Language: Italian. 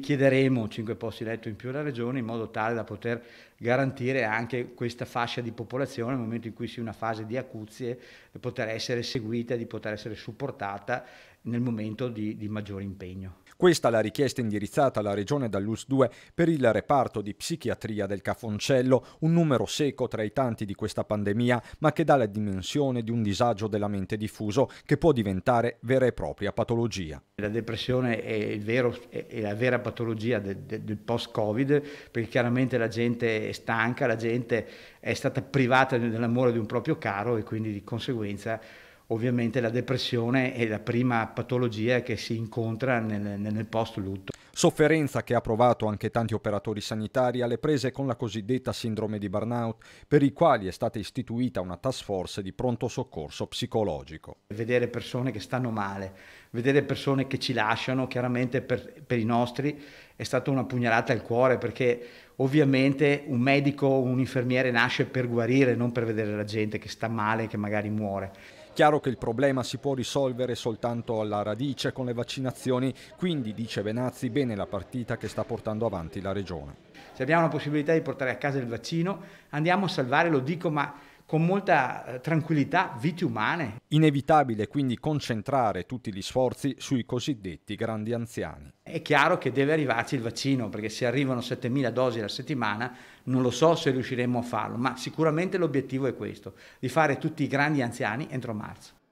Chiederemo 5 posti letto in più alla Regione in modo tale da poter garantire anche questa fascia di popolazione nel momento in cui si è in una fase di acuzie, di poter essere seguita, di poter essere supportata nel momento di, di maggiore impegno. Questa è la richiesta indirizzata alla regione dall'US 2 per il reparto di psichiatria del Cafoncello, un numero secco tra i tanti di questa pandemia, ma che dà la dimensione di un disagio della mente diffuso che può diventare vera e propria patologia. La depressione è, vero, è la vera patologia del, del post-Covid, perché chiaramente la gente è stanca, la gente è stata privata dell'amore di un proprio caro e quindi di conseguenza ovviamente la depressione è la prima patologia che si incontra nel, nel post-lutto. Sofferenza che ha provato anche tanti operatori sanitari alle prese con la cosiddetta sindrome di burnout, per i quali è stata istituita una task force di pronto soccorso psicologico. Vedere persone che stanno male, vedere persone che ci lasciano, chiaramente per, per i nostri è stata una pugnalata al cuore perché ovviamente un medico, o un infermiere nasce per guarire, non per vedere la gente che sta male e che magari muore. Chiaro che il problema si può risolvere soltanto alla radice con le vaccinazioni, quindi dice Benazzi bene la partita che sta portando avanti la regione. Se abbiamo la possibilità di portare a casa il vaccino, andiamo a salvare, lo dico, ma con molta eh, tranquillità vite umane. Inevitabile quindi concentrare tutti gli sforzi sui cosiddetti grandi anziani. È chiaro che deve arrivarci il vaccino, perché se arrivano 7.000 dosi alla settimana non lo so se riusciremo a farlo, ma sicuramente l'obiettivo è questo, di fare tutti i grandi anziani entro marzo.